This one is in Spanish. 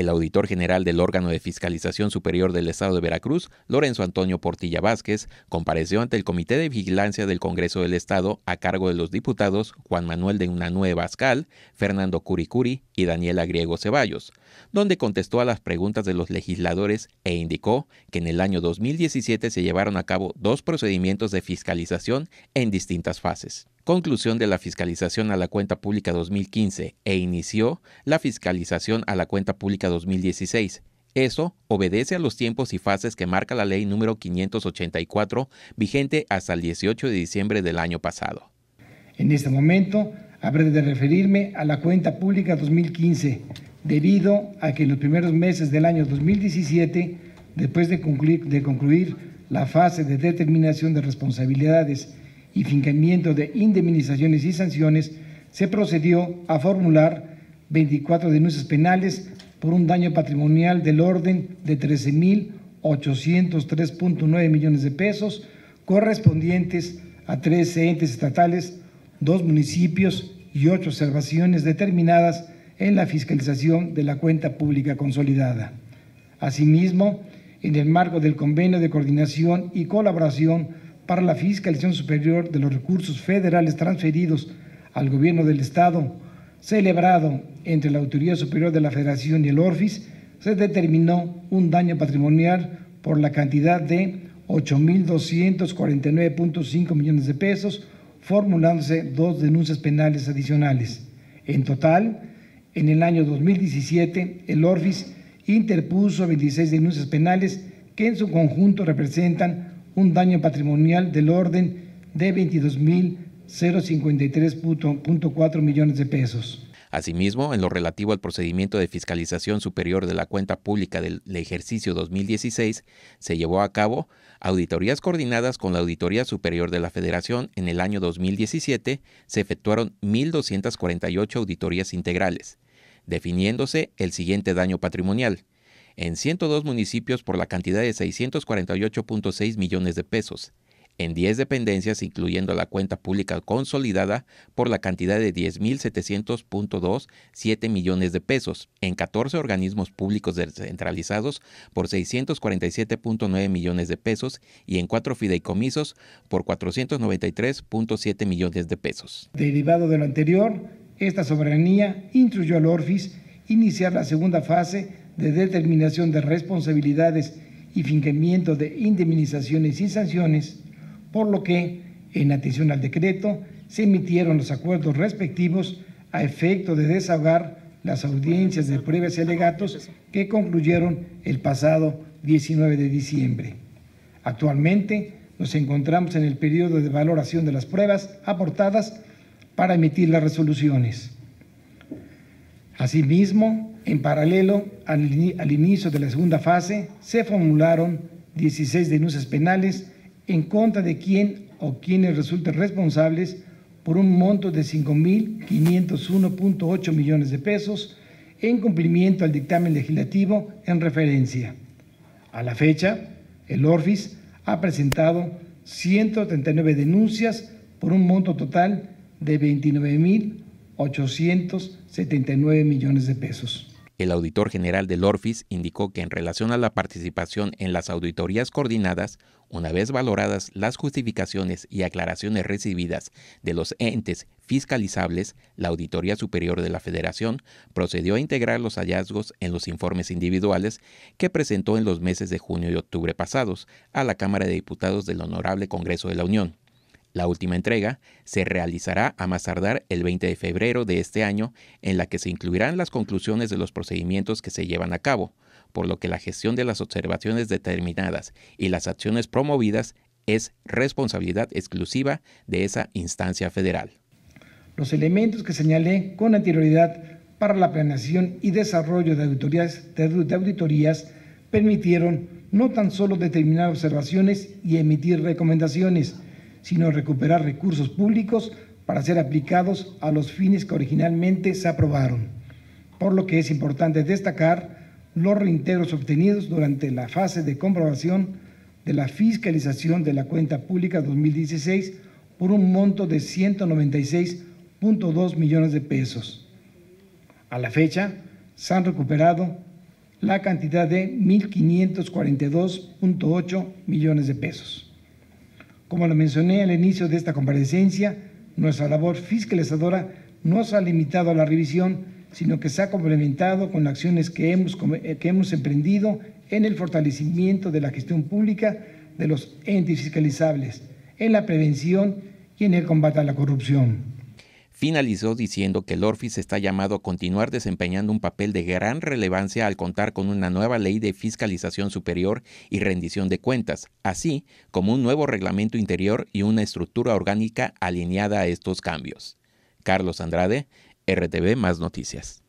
El auditor general del órgano de fiscalización superior del Estado de Veracruz, Lorenzo Antonio Portilla Vázquez, compareció ante el Comité de Vigilancia del Congreso del Estado a cargo de los diputados Juan Manuel de Unanue Bascal, Fernando Curicuri y Daniela Griego Ceballos, donde contestó a las preguntas de los legisladores e indicó que en el año 2017 se llevaron a cabo dos procedimientos de fiscalización en distintas fases conclusión de la fiscalización a la cuenta pública 2015 e inició la fiscalización a la cuenta pública 2016. Eso obedece a los tiempos y fases que marca la ley número 584, vigente hasta el 18 de diciembre del año pasado. En este momento habré de referirme a la cuenta pública 2015, debido a que en los primeros meses del año 2017, después de concluir, de concluir la fase de determinación de responsabilidades y fincamiento de indemnizaciones y sanciones, se procedió a formular 24 denuncias penales por un daño patrimonial del orden de 13.803.9 millones de pesos correspondientes a 13 entes estatales, dos municipios y ocho observaciones determinadas en la fiscalización de la cuenta pública consolidada. Asimismo, en el marco del convenio de coordinación y colaboración para la fiscalización superior de los recursos federales transferidos al gobierno del Estado, celebrado entre la Autoridad Superior de la Federación y el ORFIS, se determinó un daño patrimonial por la cantidad de 8.249.5 millones de pesos, formulándose dos denuncias penales adicionales. En total, en el año 2017, el ORFIS interpuso 26 denuncias penales que en su conjunto representan un daño patrimonial del orden de 22.053.4 millones de pesos. Asimismo, en lo relativo al procedimiento de fiscalización superior de la cuenta pública del ejercicio 2016, se llevó a cabo auditorías coordinadas con la Auditoría Superior de la Federación en el año 2017, se efectuaron 1.248 auditorías integrales, definiéndose el siguiente daño patrimonial – en 102 municipios por la cantidad de 648.6 millones de pesos, en 10 dependencias incluyendo la cuenta pública consolidada por la cantidad de 10.700.27 millones de pesos, en 14 organismos públicos descentralizados por 647.9 millones de pesos y en 4 fideicomisos por 493.7 millones de pesos. Derivado de lo anterior, esta soberanía instruyó al ORFIS iniciar la segunda fase de determinación de responsabilidades y fingimiento de indemnizaciones y sanciones, por lo que, en atención al decreto, se emitieron los acuerdos respectivos a efecto de desahogar las audiencias de pruebas y alegatos que concluyeron el pasado 19 de diciembre. Actualmente nos encontramos en el periodo de valoración de las pruebas aportadas para emitir las resoluciones. Asimismo, en paralelo al inicio de la segunda fase, se formularon 16 denuncias penales en contra de quien o quienes resulten responsables por un monto de 5.501.8 millones de pesos en cumplimiento al dictamen legislativo en referencia. A la fecha, el ORFIS ha presentado 139 denuncias por un monto total de 29.800 79 millones de pesos. El auditor general del Orfis indicó que en relación a la participación en las auditorías coordinadas, una vez valoradas las justificaciones y aclaraciones recibidas de los entes fiscalizables, la Auditoría Superior de la Federación procedió a integrar los hallazgos en los informes individuales que presentó en los meses de junio y octubre pasados a la Cámara de Diputados del Honorable Congreso de la Unión. La última entrega se realizará a más tardar el 20 de febrero de este año, en la que se incluirán las conclusiones de los procedimientos que se llevan a cabo, por lo que la gestión de las observaciones determinadas y las acciones promovidas es responsabilidad exclusiva de esa instancia federal. Los elementos que señalé con anterioridad para la planeación y desarrollo de auditorías, de auditorías permitieron no tan solo determinar observaciones y emitir recomendaciones, sino recuperar recursos públicos para ser aplicados a los fines que originalmente se aprobaron, por lo que es importante destacar los reintegros obtenidos durante la fase de comprobación de la fiscalización de la cuenta pública 2016 por un monto de 196.2 millones de pesos. A la fecha, se han recuperado la cantidad de 1.542.8 millones de pesos. Como lo mencioné al inicio de esta comparecencia, nuestra labor fiscalizadora no se ha limitado a la revisión, sino que se ha complementado con acciones que hemos, eh, que hemos emprendido en el fortalecimiento de la gestión pública de los entes fiscalizables, en la prevención y en el combate a la corrupción. Finalizó diciendo que el Orfis está llamado a continuar desempeñando un papel de gran relevancia al contar con una nueva ley de fiscalización superior y rendición de cuentas, así como un nuevo reglamento interior y una estructura orgánica alineada a estos cambios. Carlos Andrade, RTV Más Noticias.